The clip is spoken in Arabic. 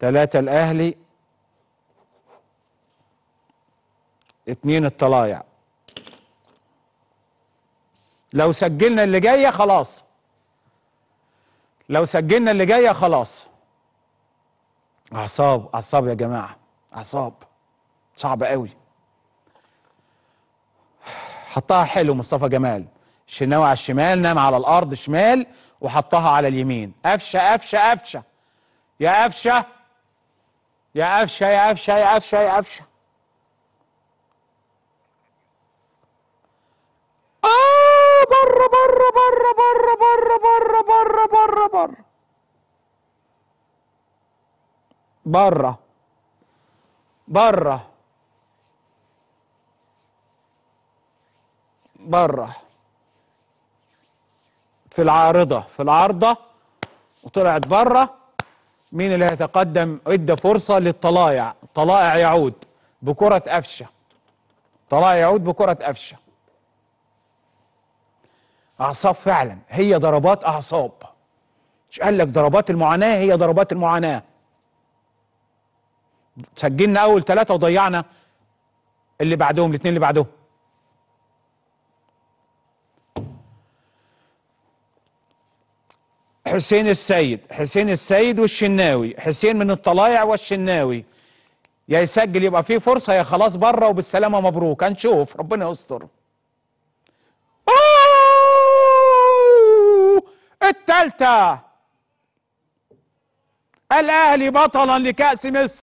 ثلاثة الأهلي اتنين الطلايع لو سجلنا اللي جاية خلاص لو سجلنا اللي جاية خلاص أعصاب أعصاب يا جماعة أعصاب صعب قوي حطها حلو مصطفى جمال شناوي على الشمال نام على الأرض شمال وحطها على اليمين قفشة قفشة قفشة يا قفشه يا قفشه يا قفشه يا قفشه يا قفشه بره آه، بره بره بره بره بره بره بره بره بره بره بره في العارضه في العارضه وطلعت بره مين اللي هيتقدم ادى فرصه للطلائع طلائع يعود بكره قفشه طلائع يعود بكره قفشه اعصاب فعلا هي ضربات اعصاب مش قال لك ضربات المعاناه هي ضربات المعاناه سجلنا اول ثلاثه وضيعنا اللي بعدهم الاثنين اللي بعدهم حسين السيد حسين السيد والشناوي حسين من الطلايع والشناوي يا يسجل يبقى فيه فرصه يا خلاص بره وبالسلامه مبروك هنشوف ربنا يستر التالتة الأهلي بطلا لكأس مصر